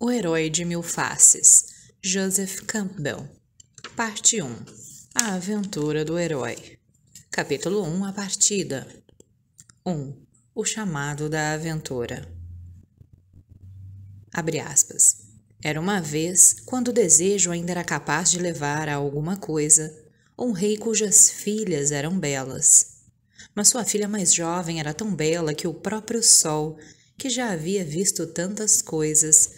O Herói de Mil Faces, Joseph Campbell. Parte 1 A Aventura do Herói. Capítulo 1 A Partida 1 O Chamado da Aventura. Abre aspas. Era uma vez, quando o desejo ainda era capaz de levar a alguma coisa, um rei cujas filhas eram belas. Mas sua filha mais jovem era tão bela que o próprio sol, que já havia visto tantas coisas,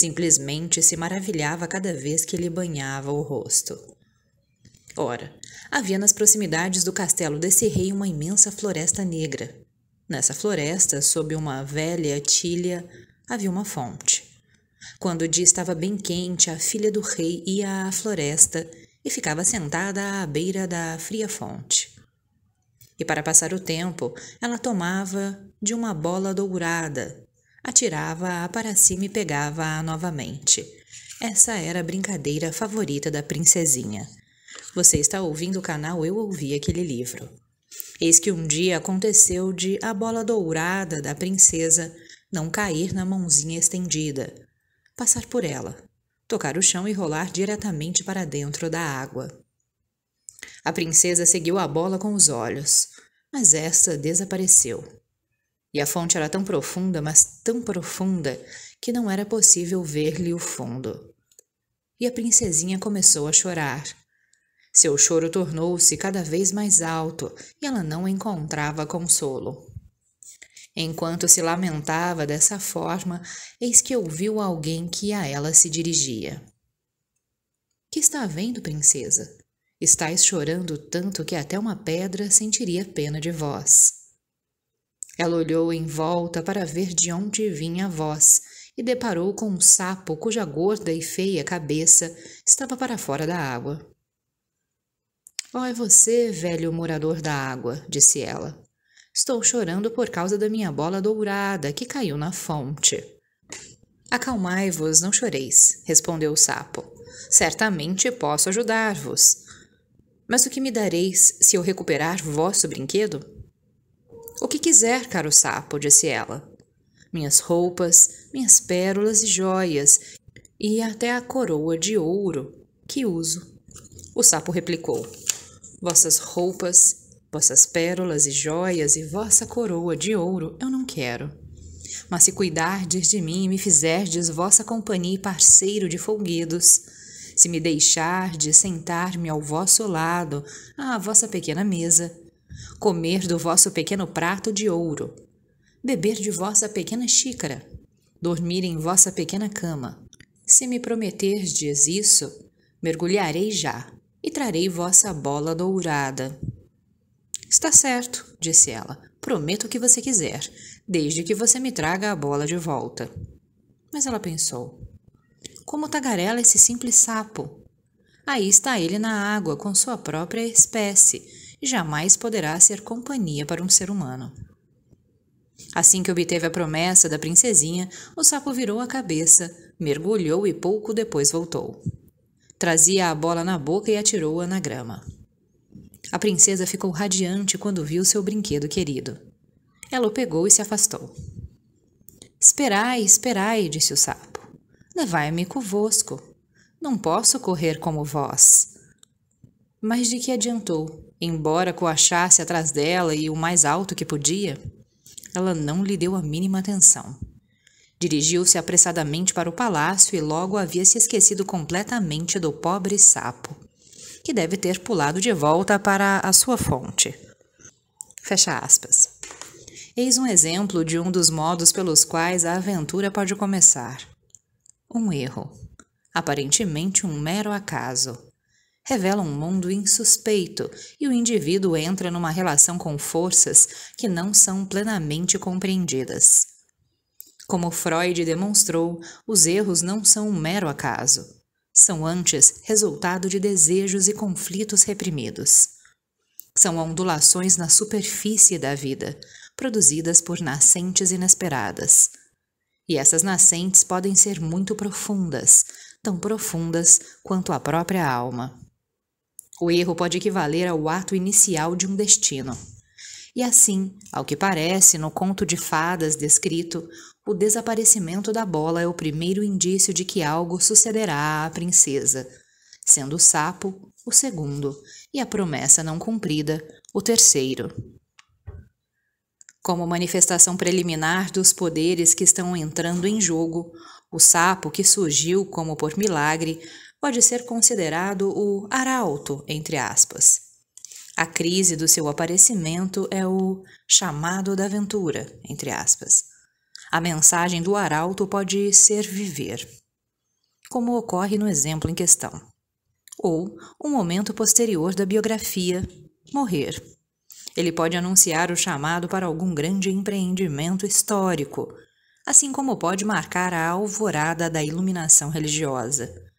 Simplesmente se maravilhava cada vez que lhe banhava o rosto. Ora, havia nas proximidades do castelo desse rei uma imensa floresta negra. Nessa floresta, sob uma velha tilha, havia uma fonte. Quando o dia estava bem quente, a filha do rei ia à floresta e ficava sentada à beira da fria fonte. E para passar o tempo, ela tomava de uma bola dourada atirava-a para cima e pegava-a novamente. Essa era a brincadeira favorita da princesinha. Você está ouvindo o canal Eu Ouvi Aquele Livro. Eis que um dia aconteceu de a bola dourada da princesa não cair na mãozinha estendida, passar por ela, tocar o chão e rolar diretamente para dentro da água. A princesa seguiu a bola com os olhos, mas esta desapareceu e a fonte era tão profunda, mas tão profunda, que não era possível ver-lhe o fundo. E a princesinha começou a chorar. Seu choro tornou-se cada vez mais alto e ela não encontrava consolo. Enquanto se lamentava dessa forma, eis que ouviu alguém que a ela se dirigia. Que está vendo, princesa? Estás chorando tanto que até uma pedra sentiria pena de vós. Ela olhou em volta para ver de onde vinha a voz e deparou com um sapo cuja gorda e feia cabeça estava para fora da água. Oh, é você, velho morador da água, disse ela. Estou chorando por causa da minha bola dourada que caiu na fonte. Acalmai-vos, não choreis, respondeu o sapo. Certamente posso ajudar-vos. Mas o que me dareis se eu recuperar vosso brinquedo? O que quiser, caro sapo, disse ela. Minhas roupas, minhas pérolas e joias, e até a coroa de ouro que uso. O sapo replicou: Vossas roupas, vossas pérolas e joias e vossa coroa de ouro eu não quero. Mas se cuidardes de mim e me fizerdes vossa companhia e parceiro de folguedos, se me deixardes sentar-me ao vosso lado, à vossa pequena mesa, comer do vosso pequeno prato de ouro, beber de vossa pequena xícara, dormir em vossa pequena cama. Se me prometerdes isso, mergulharei já e trarei vossa bola dourada. Está certo, disse ela. Prometo o que você quiser, desde que você me traga a bola de volta. Mas ela pensou: Como tagarela esse simples sapo? Aí está ele na água com sua própria espécie, jamais poderá ser companhia para um ser humano. Assim que obteve a promessa da princesinha, o sapo virou a cabeça, mergulhou e pouco depois voltou. Trazia a bola na boca e atirou-a na grama. A princesa ficou radiante quando viu seu brinquedo querido. Ela o pegou e se afastou. Esperai, esperai, disse o sapo. Levai-me convosco. Não posso correr como vós. Mas de que adiantou? embora coachasse atrás dela e o mais alto que podia, ela não lhe deu a mínima atenção. Dirigiu-se apressadamente para o palácio e logo havia se esquecido completamente do pobre sapo, que deve ter pulado de volta para a sua fonte. Fecha aspas. Eis um exemplo de um dos modos pelos quais a aventura pode começar. Um erro. Aparentemente um mero acaso revela um mundo insuspeito e o indivíduo entra numa relação com forças que não são plenamente compreendidas. Como Freud demonstrou, os erros não são um mero acaso. São antes resultado de desejos e conflitos reprimidos. São ondulações na superfície da vida, produzidas por nascentes inesperadas. E essas nascentes podem ser muito profundas, tão profundas quanto a própria alma. O erro pode equivaler ao ato inicial de um destino. E assim, ao que parece, no conto de fadas descrito, o desaparecimento da bola é o primeiro indício de que algo sucederá à princesa, sendo o sapo o segundo e a promessa não cumprida o terceiro. Como manifestação preliminar dos poderes que estão entrando em jogo, o sapo, que surgiu como por milagre, pode ser considerado o arauto, entre aspas. A crise do seu aparecimento é o chamado da aventura, entre aspas. A mensagem do arauto pode ser viver, como ocorre no exemplo em questão, ou um momento posterior da biografia, morrer. Ele pode anunciar o chamado para algum grande empreendimento histórico, assim como pode marcar a alvorada da iluminação religiosa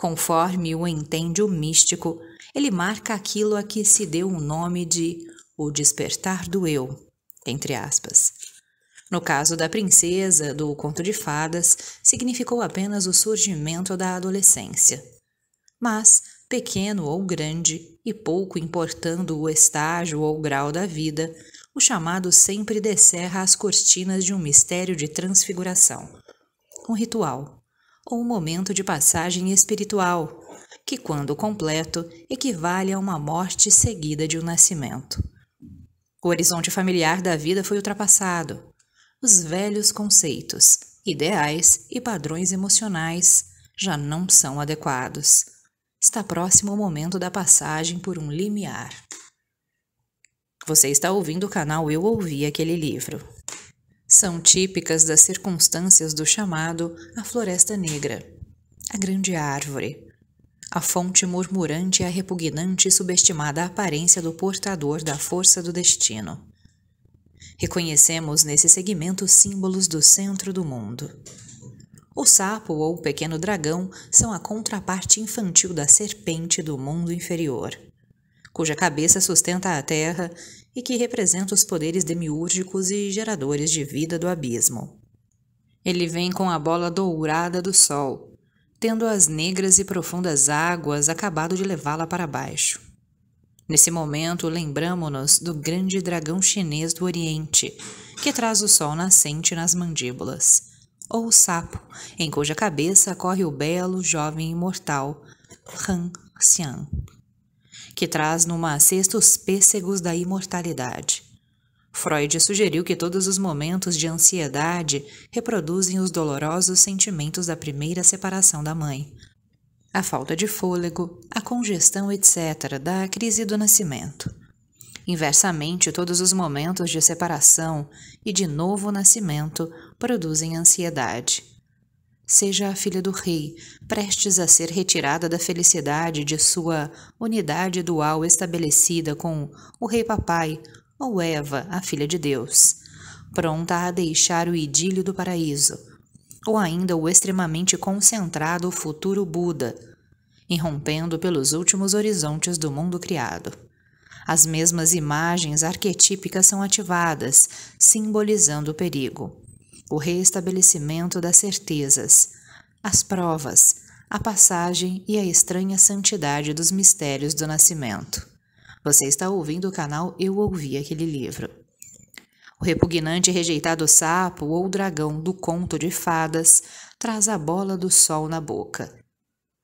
Conforme o entende o místico, ele marca aquilo a que se deu o nome de o despertar do eu, entre aspas. No caso da princesa do conto de fadas, significou apenas o surgimento da adolescência. Mas, pequeno ou grande, e pouco importando o estágio ou grau da vida, o chamado sempre descerra as cortinas de um mistério de transfiguração, um ritual, ou momento de passagem espiritual, que, quando completo, equivale a uma morte seguida de um nascimento. O horizonte familiar da vida foi ultrapassado. Os velhos conceitos, ideais e padrões emocionais já não são adequados. Está próximo o momento da passagem por um limiar. Você está ouvindo o canal Eu Ouvi Aquele Livro. São típicas das circunstâncias do chamado a Floresta Negra, a grande árvore, a fonte murmurante e a repugnante e subestimada aparência do portador da força do destino. Reconhecemos nesse segmento símbolos do centro do mundo. O sapo ou o pequeno dragão são a contraparte infantil da serpente do mundo inferior, cuja cabeça sustenta a terra e que representa os poderes demiúrgicos e geradores de vida do abismo. Ele vem com a bola dourada do sol, tendo as negras e profundas águas acabado de levá-la para baixo. Nesse momento, lembramo-nos do grande dragão chinês do Oriente, que traz o sol nascente nas mandíbulas, ou o sapo, em cuja cabeça corre o belo jovem imortal Han Xian que traz numa cesta os pêssegos da imortalidade. Freud sugeriu que todos os momentos de ansiedade reproduzem os dolorosos sentimentos da primeira separação da mãe. A falta de fôlego, a congestão, etc., da crise do nascimento. Inversamente, todos os momentos de separação e de novo nascimento produzem ansiedade seja a filha do rei, prestes a ser retirada da felicidade de sua unidade dual estabelecida com o rei papai, ou Eva, a filha de Deus, pronta a deixar o idílio do paraíso, ou ainda o extremamente concentrado futuro Buda, irrompendo pelos últimos horizontes do mundo criado. As mesmas imagens arquetípicas são ativadas, simbolizando o perigo o reestabelecimento das certezas, as provas, a passagem e a estranha santidade dos mistérios do nascimento. Você está ouvindo o canal Eu Ouvi Aquele Livro. O repugnante e rejeitado sapo ou dragão do conto de fadas traz a bola do sol na boca.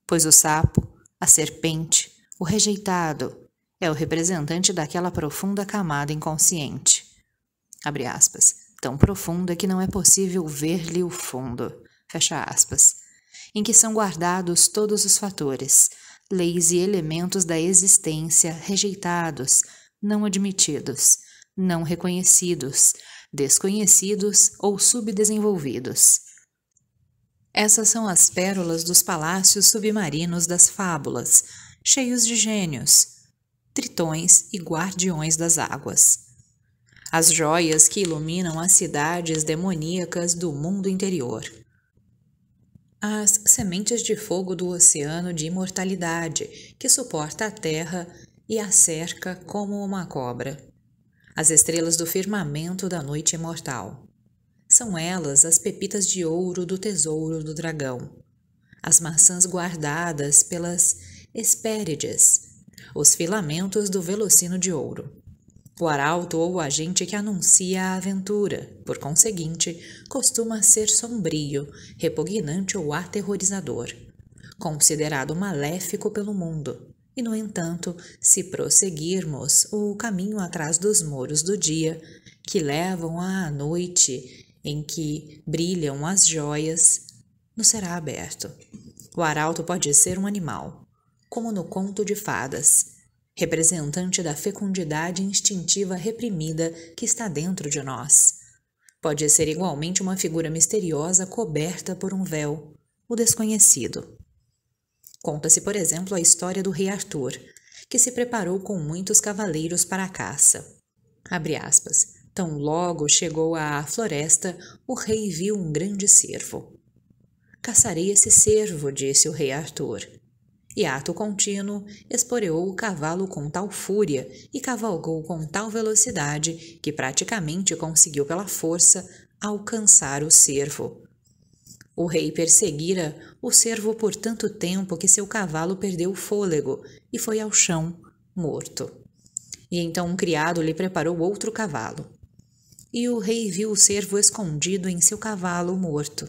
Pois o sapo, a serpente, o rejeitado, é o representante daquela profunda camada inconsciente. Abre aspas tão profunda é que não é possível ver-lhe o fundo, fecha aspas, em que são guardados todos os fatores, leis e elementos da existência rejeitados, não admitidos, não reconhecidos, desconhecidos ou subdesenvolvidos. Essas são as pérolas dos palácios submarinos das fábulas, cheios de gênios, tritões e guardiões das águas as joias que iluminam as cidades demoníacas do mundo interior. As sementes de fogo do oceano de imortalidade, que suporta a terra e a cerca como uma cobra. As estrelas do firmamento da noite imortal. São elas as pepitas de ouro do tesouro do dragão. As maçãs guardadas pelas espérides, os filamentos do velocino de ouro o arauto ou agente que anuncia a aventura, por conseguinte, costuma ser sombrio, repugnante ou aterrorizador, considerado maléfico pelo mundo. E, no entanto, se prosseguirmos o caminho atrás dos moros do dia, que levam à noite em que brilham as joias, nos será aberto. O arauto pode ser um animal, como no conto de fadas, representante da fecundidade instintiva reprimida que está dentro de nós. Pode ser igualmente uma figura misteriosa coberta por um véu, o desconhecido. Conta-se, por exemplo, a história do rei Arthur, que se preparou com muitos cavaleiros para a caça. Abre aspas. Tão logo chegou à floresta, o rei viu um grande cervo. Caçarei esse cervo, disse o rei Arthur. E ato contínuo, esporeou o cavalo com tal fúria e cavalgou com tal velocidade que praticamente conseguiu pela força alcançar o cervo. O rei perseguira o cervo por tanto tempo que seu cavalo perdeu o fôlego e foi ao chão, morto. E então um criado lhe preparou outro cavalo. E o rei viu o cervo escondido em seu cavalo morto.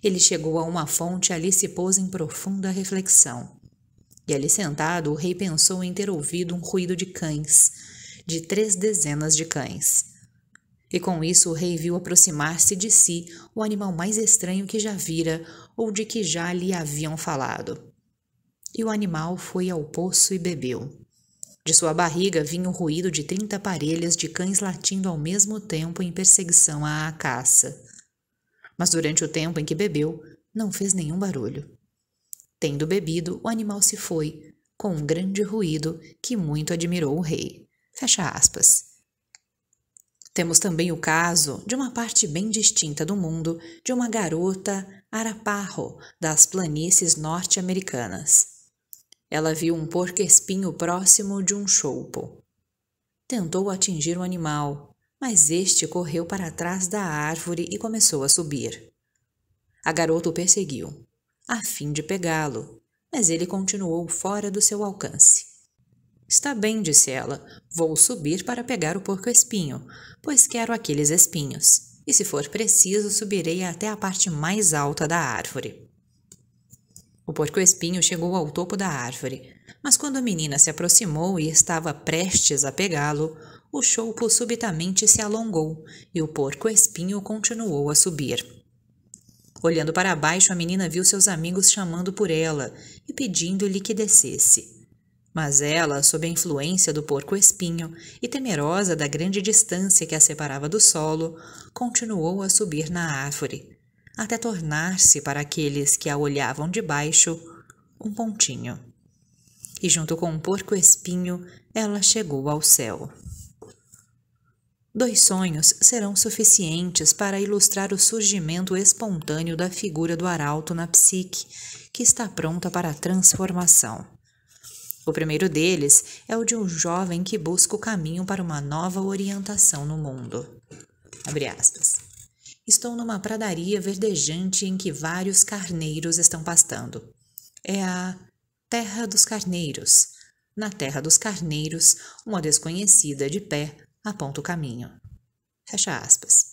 Ele chegou a uma fonte e ali se pôs em profunda reflexão. E ali sentado, o rei pensou em ter ouvido um ruído de cães, de três dezenas de cães. E com isso o rei viu aproximar-se de si o animal mais estranho que já vira ou de que já lhe haviam falado. E o animal foi ao poço e bebeu. De sua barriga vinha o ruído de trinta parelhas de cães latindo ao mesmo tempo em perseguição à caça. Mas durante o tempo em que bebeu, não fez nenhum barulho. Tendo bebido, o animal se foi, com um grande ruído que muito admirou o rei. Fecha aspas. Temos também o caso de uma parte bem distinta do mundo de uma garota araparro das planícies norte-americanas. Ela viu um porco-espinho próximo de um choupo. Tentou atingir o animal, mas este correu para trás da árvore e começou a subir. A garota o perseguiu a fim de pegá-lo, mas ele continuou fora do seu alcance. Está bem, disse ela, vou subir para pegar o porco-espinho, pois quero aqueles espinhos, e se for preciso, subirei até a parte mais alta da árvore. O porco-espinho chegou ao topo da árvore, mas quando a menina se aproximou e estava prestes a pegá-lo, o choupo subitamente se alongou e o porco-espinho continuou a subir. Olhando para baixo, a menina viu seus amigos chamando por ela e pedindo-lhe que descesse. Mas ela, sob a influência do porco-espinho e temerosa da grande distância que a separava do solo, continuou a subir na árvore, até tornar-se para aqueles que a olhavam de baixo um pontinho. E junto com um porco-espinho, ela chegou ao céu. Dois sonhos serão suficientes para ilustrar o surgimento espontâneo da figura do arauto na psique, que está pronta para a transformação. O primeiro deles é o de um jovem que busca o caminho para uma nova orientação no mundo. Estou numa pradaria verdejante em que vários carneiros estão pastando. É a Terra dos Carneiros. Na Terra dos Carneiros, uma desconhecida de pé aponta o caminho. Fecha aspas.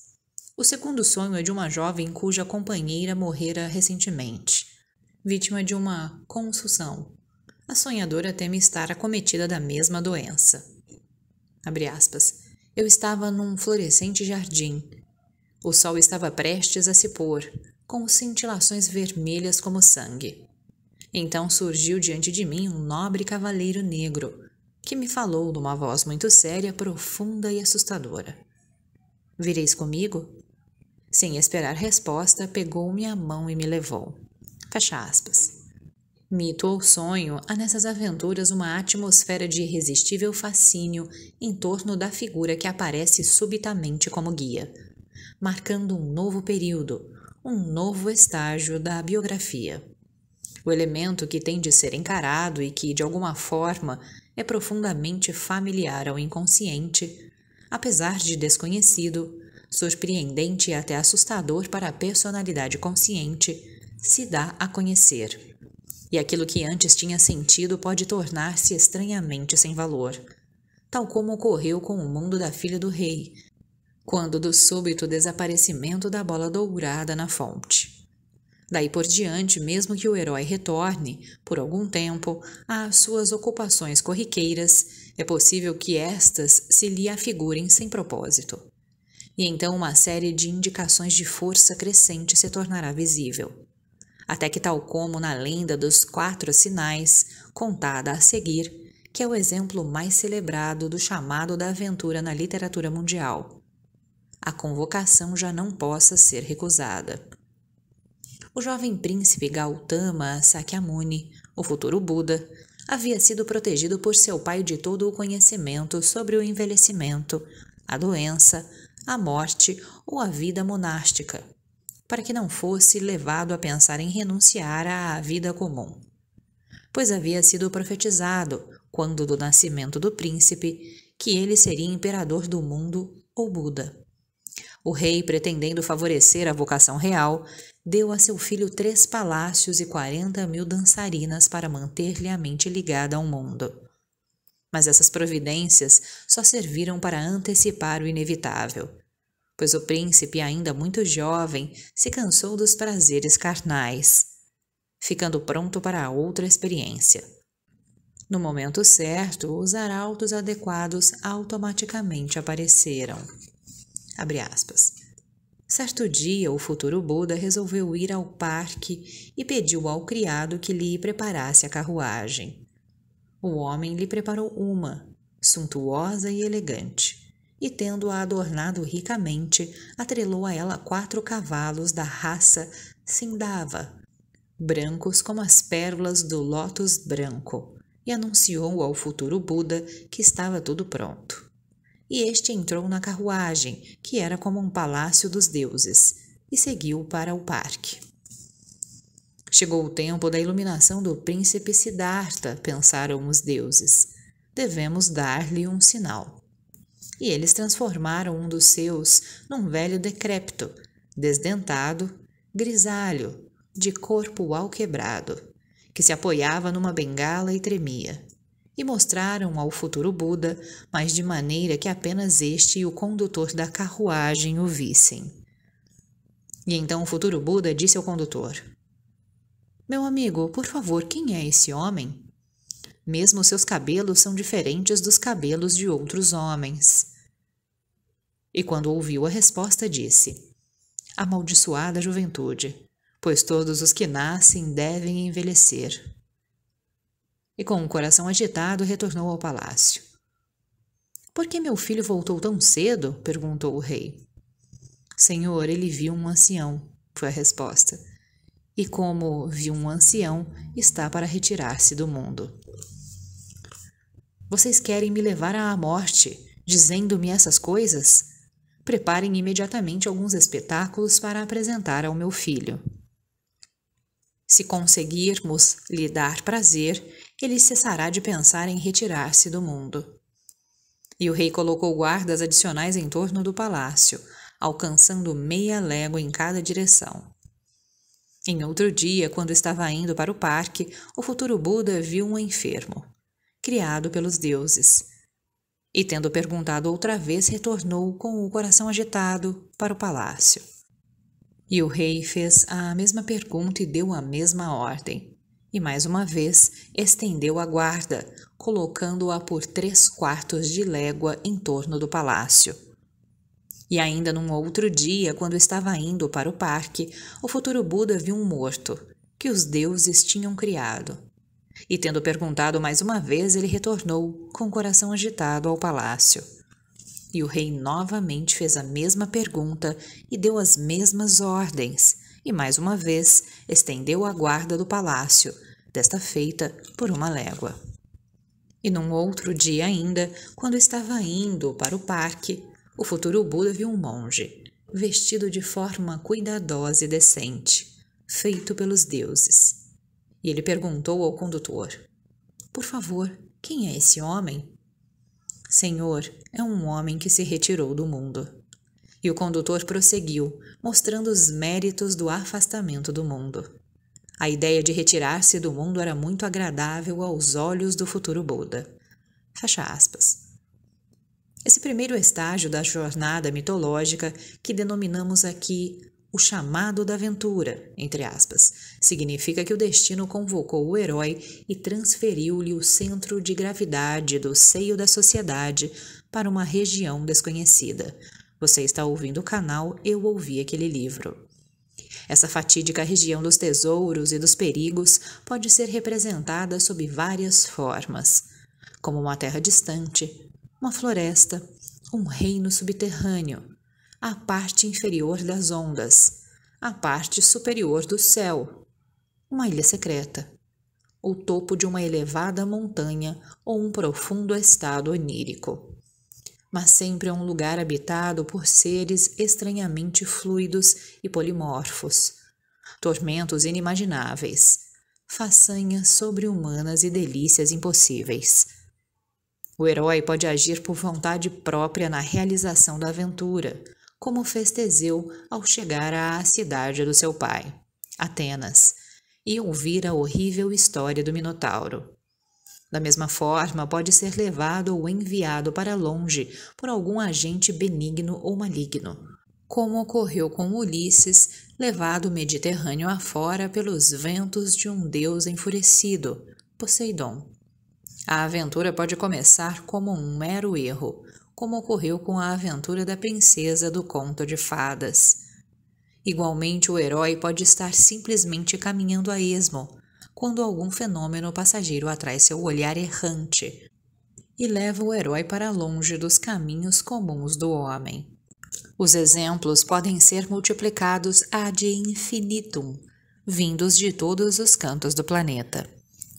O segundo sonho é de uma jovem cuja companheira morrera recentemente, vítima de uma consulção. A sonhadora teme estar acometida da mesma doença. Abre aspas. Eu estava num florescente jardim. O sol estava prestes a se pôr, com cintilações vermelhas como sangue. Então surgiu diante de mim um nobre cavaleiro negro, que me falou numa voz muito séria, profunda e assustadora. Vireis comigo? Sem esperar resposta, pegou minha mão e me levou. Fecha aspas. Mito ou sonho, há nessas aventuras uma atmosfera de irresistível fascínio em torno da figura que aparece subitamente como guia, marcando um novo período, um novo estágio da biografia. O elemento que tem de ser encarado e que, de alguma forma, é profundamente familiar ao inconsciente, apesar de desconhecido, surpreendente e até assustador para a personalidade consciente, se dá a conhecer. E aquilo que antes tinha sentido pode tornar-se estranhamente sem valor, tal como ocorreu com o mundo da filha do rei, quando do súbito desaparecimento da bola dourada na fonte. Daí por diante, mesmo que o herói retorne, por algum tempo, às suas ocupações corriqueiras, é possível que estas se lhe afigurem sem propósito. E então uma série de indicações de força crescente se tornará visível. Até que, tal como na lenda dos quatro sinais, contada a seguir, que é o exemplo mais celebrado do chamado da aventura na literatura mundial, a convocação já não possa ser recusada o jovem príncipe Gautama Sakyamuni, o futuro Buda, havia sido protegido por seu pai de todo o conhecimento sobre o envelhecimento, a doença, a morte ou a vida monástica, para que não fosse levado a pensar em renunciar à vida comum. Pois havia sido profetizado, quando do nascimento do príncipe, que ele seria imperador do mundo ou Buda. O rei, pretendendo favorecer a vocação real, deu a seu filho três palácios e quarenta mil dançarinas para manter-lhe a mente ligada ao mundo. Mas essas providências só serviram para antecipar o inevitável, pois o príncipe, ainda muito jovem, se cansou dos prazeres carnais, ficando pronto para outra experiência. No momento certo, os arautos adequados automaticamente apareceram. Abre aspas. Certo dia, o futuro Buda resolveu ir ao parque e pediu ao criado que lhe preparasse a carruagem. O homem lhe preparou uma, suntuosa e elegante, e tendo-a adornado ricamente, atrelou a ela quatro cavalos da raça Sindava, brancos como as pérolas do lótus branco, e anunciou ao futuro Buda que estava tudo pronto e este entrou na carruagem, que era como um palácio dos deuses, e seguiu para o parque. Chegou o tempo da iluminação do príncipe Siddhartha, pensaram os deuses. Devemos dar-lhe um sinal. E eles transformaram um dos seus num velho decrépito, desdentado, grisalho, de corpo alquebrado, que se apoiava numa bengala e tremia e mostraram ao futuro Buda, mas de maneira que apenas este e o condutor da carruagem o vissem. E então o futuro Buda disse ao condutor: Meu amigo, por favor, quem é esse homem? Mesmo seus cabelos são diferentes dos cabelos de outros homens. E quando ouviu a resposta, disse: Amaldiçoada juventude, pois todos os que nascem devem envelhecer e com o um coração agitado retornou ao palácio. Por que meu filho voltou tão cedo? perguntou o rei. Senhor, ele viu um ancião, foi a resposta. E como viu um ancião, está para retirar-se do mundo. Vocês querem me levar à morte, dizendo-me essas coisas? Preparem imediatamente alguns espetáculos para apresentar ao meu filho. Se conseguirmos lhe dar prazer, ele cessará de pensar em retirar-se do mundo. E o rei colocou guardas adicionais em torno do palácio, alcançando meia légua em cada direção. Em outro dia, quando estava indo para o parque, o futuro Buda viu um enfermo, criado pelos deuses. E, tendo perguntado outra vez, retornou com o coração agitado para o palácio. E o rei fez a mesma pergunta e deu a mesma ordem e mais uma vez estendeu a guarda, colocando-a por três quartos de légua em torno do palácio. E ainda num outro dia, quando estava indo para o parque, o futuro Buda viu um morto, que os deuses tinham criado. E tendo perguntado mais uma vez, ele retornou, com o coração agitado, ao palácio. E o rei novamente fez a mesma pergunta e deu as mesmas ordens, e mais uma vez estendeu a guarda do palácio, desta feita por uma légua. E num outro dia ainda, quando estava indo para o parque, o futuro Buda viu um monge, vestido de forma cuidadosa e decente, feito pelos deuses. E ele perguntou ao condutor: Por favor, quem é esse homem? Senhor, é um homem que se retirou do mundo. E o condutor prosseguiu, mostrando os méritos do afastamento do mundo. A ideia de retirar-se do mundo era muito agradável aos olhos do futuro Buda. Fecha aspas. Esse primeiro estágio da jornada mitológica, que denominamos aqui o chamado da aventura, entre aspas, significa que o destino convocou o herói e transferiu-lhe o centro de gravidade do seio da sociedade para uma região desconhecida, você está ouvindo o canal Eu Ouvi Aquele Livro. Essa fatídica região dos tesouros e dos perigos pode ser representada sob várias formas, como uma terra distante, uma floresta, um reino subterrâneo, a parte inferior das ondas, a parte superior do céu, uma ilha secreta, o topo de uma elevada montanha ou um profundo estado onírico mas sempre é um lugar habitado por seres estranhamente fluidos e polimorfos, tormentos inimagináveis, façanhas sobre-humanas e delícias impossíveis. O herói pode agir por vontade própria na realização da aventura, como fez Teseu ao chegar à cidade do seu pai, Atenas, e ouvir a horrível história do Minotauro. Da mesma forma, pode ser levado ou enviado para longe por algum agente benigno ou maligno, como ocorreu com Ulisses, levado o Mediterrâneo afora pelos ventos de um deus enfurecido, Poseidon. A aventura pode começar como um mero erro, como ocorreu com a aventura da princesa do conto de fadas. Igualmente, o herói pode estar simplesmente caminhando a esmo, quando algum fenômeno passageiro atrai seu olhar errante e leva o herói para longe dos caminhos comuns do homem. Os exemplos podem ser multiplicados ad infinitum, vindos de todos os cantos do planeta.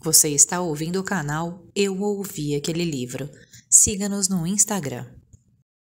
Você está ouvindo o canal Eu Ouvi Aquele Livro. Siga-nos no Instagram.